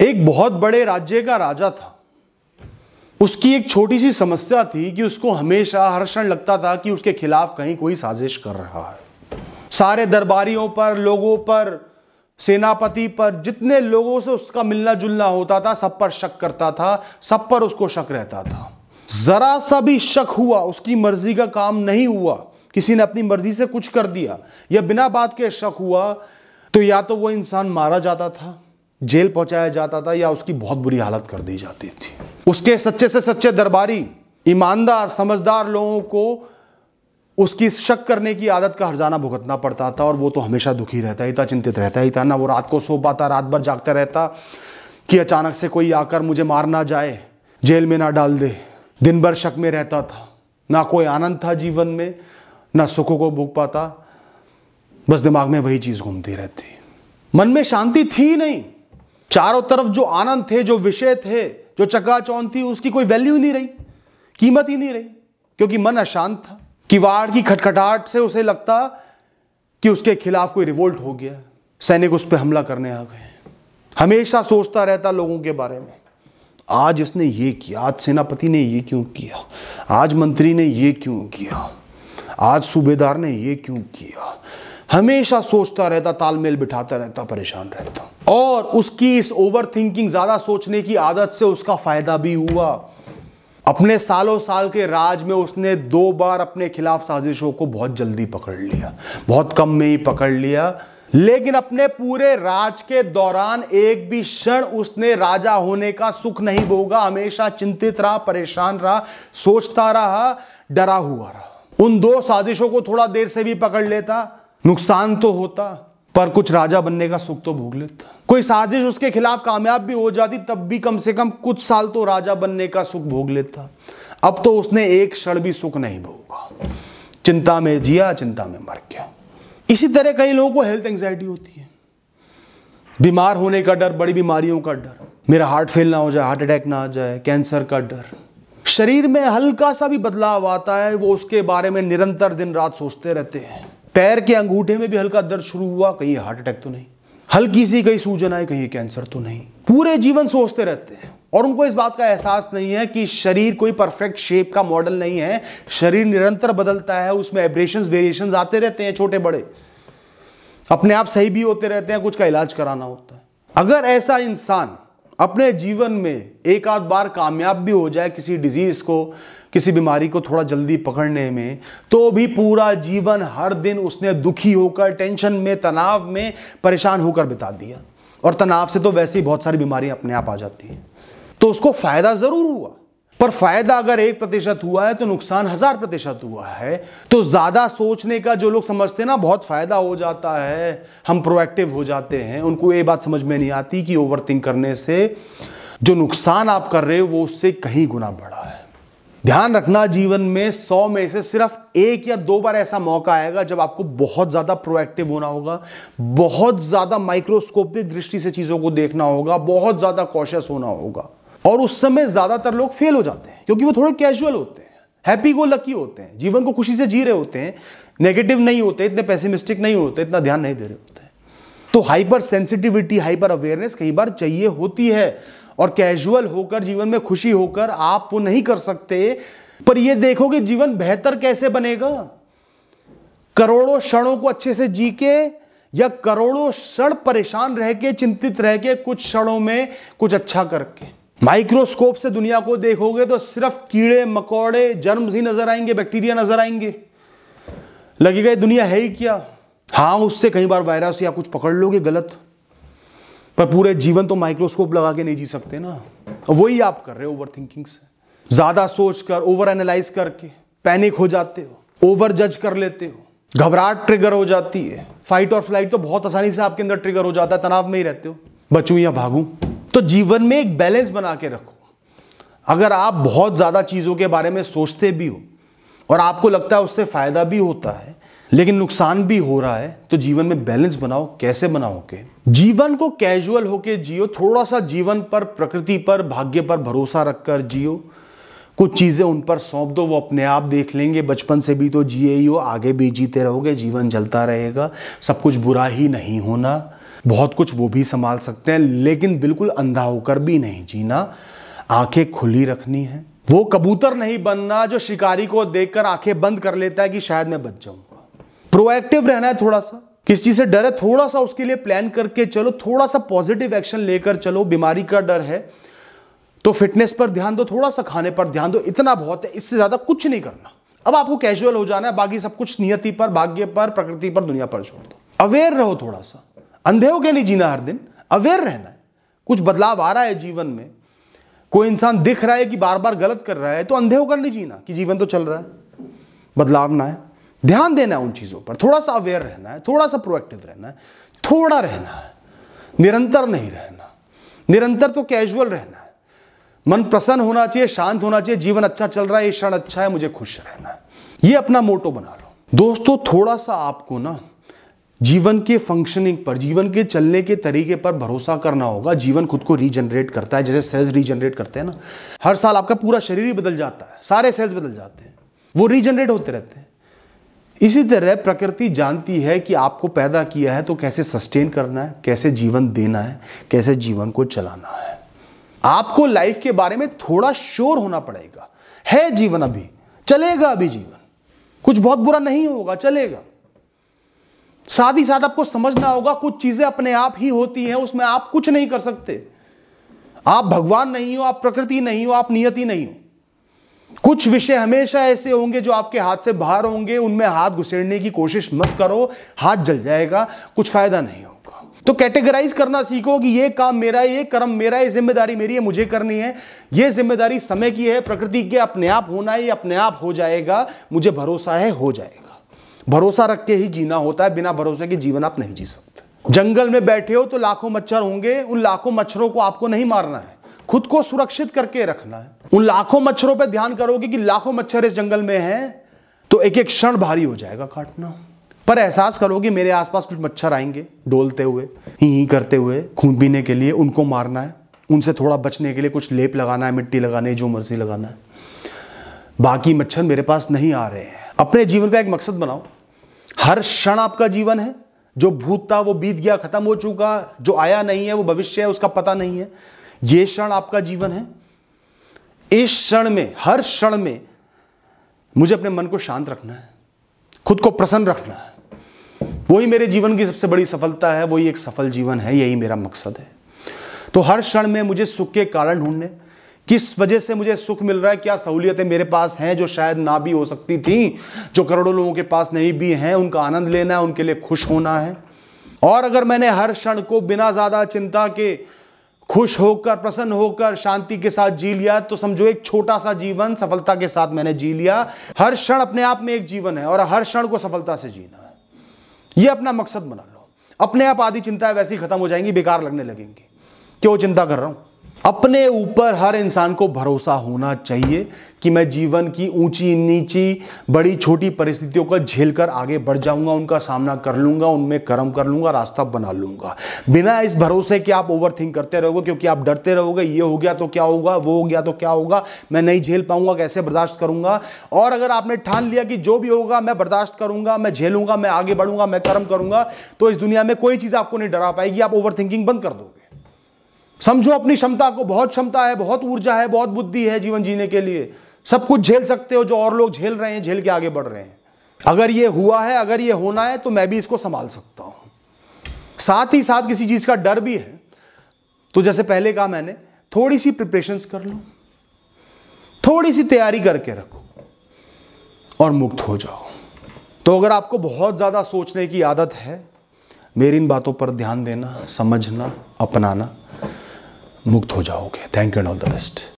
एक बहुत बड़े राज्य का राजा था उसकी एक छोटी सी समस्या थी कि उसको हमेशा हर क्षण लगता था कि उसके खिलाफ कहीं कोई साजिश कर रहा है सारे दरबारियों पर लोगों पर सेनापति पर जितने लोगों से उसका मिलना जुलना होता था सब पर शक करता था सब पर उसको शक रहता था जरा सा भी शक हुआ उसकी मर्जी का काम नहीं हुआ किसी ने अपनी मर्जी से कुछ कर दिया या बिना बात के शक हुआ तो या तो वो इंसान मारा जाता था जेल पहुंचाया जाता था या उसकी बहुत बुरी हालत कर दी जाती थी उसके सच्चे से सच्चे दरबारी ईमानदार समझदार लोगों को उसकी शक करने की आदत का हरजाना भुगतना पड़ता था और वो तो हमेशा दुखी रहता ही था चिंतित रहता ही था ना वो रात को सो पाता रात भर जागता रहता कि अचानक से कोई आकर मुझे मार ना जाए जेल में ना डाल दे दिन भर शक में रहता था ना कोई आनंद था जीवन में ना सुखों को भूख पाता बस दिमाग में वही चीज़ घूमती रहती मन में शांति थी नहीं चारों तरफ जो आनंद थे जो विषय थे जो चकाचौंध थी उसकी कोई वैल्यू नहीं रही कीमत ही नहीं रही क्योंकि मन अशांत था किवाड़ की खटखटाहट से उसे लगता कि उसके खिलाफ कोई रिवोल्ट हो गया सैनिक उस पर हमला करने आ गए हमेशा सोचता रहता लोगों के बारे में आज इसने ये किया आज सेनापति ने ये क्यों किया आज मंत्री ने ये क्यों किया आज सूबेदार ने ये क्यों किया हमेशा सोचता रहता तालमेल बिठाता रहता परेशान रहता और उसकी इस ओवर थिंकिंग ज़्यादा सोचने की आदत से उसका फ़ायदा भी हुआ अपने सालों साल के राज में उसने दो बार अपने खिलाफ साजिशों को बहुत जल्दी पकड़ लिया बहुत कम में ही पकड़ लिया लेकिन अपने पूरे राज के दौरान एक भी क्षण उसने राजा होने का सुख नहीं भोगा हमेशा चिंतित रहा परेशान रहा सोचता रहा डरा हुआ रहा उन दो साजिशों को थोड़ा देर से भी पकड़ लेता नुकसान तो होता पर कुछ राजा बनने का सुख तो भोग लेता कोई साजिश उसके खिलाफ कामयाब भी हो जाती तब भी कम से कम कुछ साल तो राजा बनने का सुख भोग लेता अब तो उसने एक क्षण भी सुख नहीं भोगा चिंता में जिया चिंता में मर गया इसी तरह कई लोगों को हेल्थ एंग्जाइटी होती है बीमार होने का डर बड़ी बीमारियों का डर मेरा हार्ट फेल ना हो जाए हार्ट अटैक ना आ जाए कैंसर का डर शरीर में हल्का सा भी बदलाव आता है वो उसके बारे में निरंतर दिन रात सोचते रहते हैं पैर के अंगूठे में भी हल्का दर्द शुरू हुआ कहीं हार्ट अटैक तो नहीं हल्की सी कहीं सूजन आए कहीं कैंसर तो नहीं पूरे जीवन सोचते रहते हैं और उनको इस बात का एहसास नहीं है कि शरीर कोई परफेक्ट शेप का मॉडल नहीं है शरीर निरंतर बदलता है उसमें एब्रेशन वेरिएशन आते रहते हैं छोटे बड़े अपने आप सही भी होते रहते हैं कुछ का इलाज कराना होता है अगर ऐसा इंसान अपने जीवन में एक आध बार कामयाब भी हो जाए किसी डिजीज को किसी बीमारी को थोड़ा जल्दी पकड़ने में तो भी पूरा जीवन हर दिन उसने दुखी होकर टेंशन में तनाव में परेशान होकर बिता दिया और तनाव से तो वैसे ही बहुत सारी बीमारियां अपने आप आ जाती हैं तो उसको फायदा जरूर हुआ पर फायदा अगर एक प्रतिशत हुआ है तो नुकसान हजार प्रतिशत हुआ है तो ज्यादा सोचने का जो लोग समझते हैं ना बहुत फायदा हो जाता है हम प्रोएक्टिव हो जाते हैं उनको ये बात समझ में नहीं आती कि ओवर करने से जो नुकसान आप कर रहे हो वो उससे कहीं गुना बड़ा है ध्यान रखना जीवन में सौ में से सिर्फ एक या दो बार ऐसा मौका आएगा जब आपको बहुत ज़्यादा प्रोएक्टिव होना होगा बहुत ज़्यादा माइक्रोस्कोपिक दृष्टि से चीज़ों को देखना होगा बहुत ज़्यादा कॉशियस होना होगा और उस समय ज़्यादातर लोग फेल हो जाते हैं क्योंकि वो थोड़े कैजुअल होते हैं हैप्पी गो लकी होते हैं जीवन को खुशी से जी रहे होते हैं नेगेटिव नहीं होते इतने पैसिमिस्टिक नहीं होते इतना ध्यान नहीं दे रहे होते तो हाइपर सेंसिटिविटी हाइपर अवेयरनेस कई बार चाहिए होती है और कैजुअल होकर जीवन में खुशी होकर आप वो नहीं कर सकते पर यह देखो कि जीवन बेहतर कैसे बनेगा करोड़ों क्षणों को अच्छे से जी के या करोड़ों क्षण परेशान रह के चिंतित रह के कुछ क्षणों में कुछ अच्छा करके माइक्रोस्कोप से दुनिया को देखोगे तो सिर्फ कीड़े मकोड़े जर्म्स ही नजर आएंगे बैक्टीरिया नजर आएंगे लगेगा ये दुनिया है ही क्या हाँ उससे कई बार वायरस या कुछ पकड़ लोगे गलत पर पूरे जीवन तो माइक्रोस्कोप लगा के नहीं जी सकते ना वही आप कर रहे हो ओवर थिंकिंग से ज्यादा सोच कर ओवर एनालाइज करके पैनिक हो जाते हो ओवर जज कर लेते हो घबराहट ट्रिगर हो जाती है फाइट और फ्लाइट तो बहुत आसानी से आपके अंदर ट्रिगर हो जाता है तनाव में ही रहते हो बचू या भागू तो जीवन में एक बैलेंस बना के रखो अगर आप बहुत ज़्यादा चीज़ों के बारे में सोचते भी हो और आपको लगता है उससे फ़ायदा भी होता है लेकिन नुकसान भी हो रहा है तो जीवन में बैलेंस बनाओ कैसे बनाओ के जीवन को कैजुअल होके जियो थोड़ा सा जीवन पर प्रकृति पर भाग्य पर भरोसा रखकर जियो कुछ चीज़ें उन पर सौंप दो वो अपने आप देख लेंगे बचपन से भी तो जिए ही हो आगे भी जीते रहोगे जीवन चलता रहेगा सब कुछ बुरा ही नहीं होना बहुत कुछ वो भी संभाल सकते हैं लेकिन बिल्कुल अंधा होकर भी नहीं जीना आंखें खुली रखनी है वो कबूतर नहीं बनना जो शिकारी को देखकर आंखें बंद कर लेता है कि शायद मैं बच जाऊं प्रोएक्टिव रहना है थोड़ा सा किस चीज से डर है थोड़ा सा उसके लिए प्लान करके चलो थोड़ा सा पॉजिटिव एक्शन लेकर चलो बीमारी का डर है तो फिटनेस पर ध्यान दो थोड़ा सा खाने पर ध्यान दो इतना बहुत है इससे ज्यादा कुछ नहीं करना अब आपको कैजुअल हो जाना है बाकी सब कुछ नियति पर भाग्य पर प्रकृति पर दुनिया पर छोड़ दो अवेयर रहो थोड़ा सा अंधे हो के नहीं जीना हर दिन अवेयर रहना है कुछ बदलाव आ रहा है जीवन में कोई इंसान दिख रहा है कि बार बार गलत कर रहा है तो अंधे होकर नहीं जीना कि जीवन तो चल रहा है बदलाव ना है ध्यान देना है उन चीज़ों पर थोड़ा सा अवेयर रहना है थोड़ा सा प्रोएक्टिव रहना है थोड़ा रहना है निरंतर नहीं रहना निरंतर तो कैजुअल रहना है मन प्रसन्न होना चाहिए शांत होना चाहिए जीवन अच्छा चल रहा है ये क्षण अच्छा है मुझे खुश रहना है ये अपना मोटो बना लो दोस्तों थोड़ा सा आपको ना जीवन के फंक्शनिंग पर जीवन के चलने के तरीके पर भरोसा करना होगा जीवन खुद को रीजनरेट करता है जैसे सेल्स रीजनरेट करते हैं ना हर साल आपका पूरा शरीर ही बदल जाता है सारे सेल्स बदल जाते हैं वो रीजनरेट होते रहते हैं इसी तरह प्रकृति जानती है कि आपको पैदा किया है तो कैसे सस्टेन करना है कैसे जीवन देना है कैसे जीवन को चलाना है आपको लाइफ के बारे में थोड़ा श्योर होना पड़ेगा है जीवन अभी चलेगा अभी जीवन कुछ बहुत बुरा नहीं होगा चलेगा साथ ही साथ आपको समझना होगा कुछ चीजें अपने आप ही होती हैं उसमें आप कुछ नहीं कर सकते आप भगवान नहीं हो आप प्रकृति नहीं हो आप नियति नहीं हो कुछ विषय हमेशा ऐसे होंगे जो आपके हाथ से बाहर होंगे उनमें हाथ घुसेड़ने की कोशिश मत करो हाथ जल जाएगा कुछ फायदा नहीं होगा तो कैटेगराइज करना सीखो कि ये काम मेरा है ये कर्म मेरा है जिम्मेदारी मेरी है मुझे करनी है ये जिम्मेदारी समय की है प्रकृति के अपने आप होना ही अपने आप हो जाएगा मुझे भरोसा है हो जाएगा भरोसा रख के ही जीना होता है बिना भरोसे के जीवन आप नहीं जी सकते जंगल में बैठे हो तो लाखों मच्छर होंगे उन लाखों मच्छरों को आपको नहीं मारना है खुद को सुरक्षित करके रखना है उन लाखों मच्छरों पर ध्यान करोगे कि लाखों मच्छर इस जंगल में हैं तो एक एक क्षण भारी हो जाएगा काटना पर एहसास करोगे मेरे आसपास कुछ मच्छर आएंगे डोलते हुए ही करते हुए खून पीने के लिए उनको मारना है उनसे थोड़ा बचने के लिए कुछ लेप लगाना है मिट्टी लगाना है जो मर्जी लगाना है बाकी मच्छर मेरे पास नहीं आ रहे हैं अपने जीवन का एक मकसद बनाओ हर क्षण आपका जीवन है जो भूत था वो बीत गया खत्म हो चुका जो आया नहीं है वो भविष्य है उसका पता नहीं है ये क्षण आपका जीवन है इस क्षण में हर क्षण में मुझे अपने मन को शांत रखना है खुद को प्रसन्न रखना है वही मेरे जीवन की सबसे बड़ी सफलता है वही एक सफल जीवन है यही मेरा मकसद है तो हर क्षण में मुझे सुख के कारण ढूंढने किस वजह से मुझे सुख मिल रहा है क्या सहूलियतें मेरे पास हैं जो शायद ना भी हो सकती थी जो करोड़ों लोगों के पास नहीं भी हैं उनका आनंद लेना है उनके लिए खुश होना है और अगर मैंने हर क्षण को बिना ज़्यादा चिंता के खुश होकर प्रसन्न होकर शांति के साथ जी लिया तो समझो एक छोटा सा जीवन सफलता के साथ मैंने जी लिया हर क्षण अपने आप में एक जीवन है और हर क्षण को सफलता से जीना है यह अपना मकसद बना लो अपने आप आधी चिंताएं वैसी खत्म हो जाएंगी बेकार लगने लगेंगे क्यों चिंता कर रहा हूं अपने ऊपर हर इंसान को भरोसा होना चाहिए कि मैं जीवन की ऊंची नीची बड़ी छोटी परिस्थितियों का झेल कर आगे बढ़ जाऊंगा उनका सामना कर लूंगा उनमें कर्म कर लूंगा रास्ता बना लूंगा बिना इस भरोसे के आप ओवर थिंक करते रहोगे क्योंकि आप डरते रहोगे ये हो गया तो क्या होगा वो हो गया तो क्या होगा मैं नहीं झेल पाऊंगा कैसे बर्दाश्त करूंगा और अगर आपने ठान लिया कि जो भी होगा मैं बर्दाश्त करूंगा मैं झेलूंगा मैं आगे बढ़ूंगा मैं कर्म करूंगा तो इस दुनिया में कोई चीज़ आपको नहीं डरा पाएगी आप ओवर बंद कर दोगे समझो अपनी क्षमता को बहुत क्षमता है बहुत ऊर्जा है बहुत बुद्धि है जीवन जीने के लिए सब कुछ झेल सकते हो जो और लोग झेल रहे हैं झेल के आगे बढ़ रहे हैं अगर ये हुआ है अगर ये होना है तो मैं भी इसको संभाल सकता हूं साथ ही साथ किसी चीज़ का डर भी है तो जैसे पहले कहा मैंने थोड़ी सी प्रिपरेशंस कर लो थोड़ी सी तैयारी करके रखो और मुक्त हो जाओ तो अगर आपको बहुत ज़्यादा सोचने की आदत है मेरी इन बातों पर ध्यान देना समझना अपनाना मुक्त हो जाओगे thank you and all the best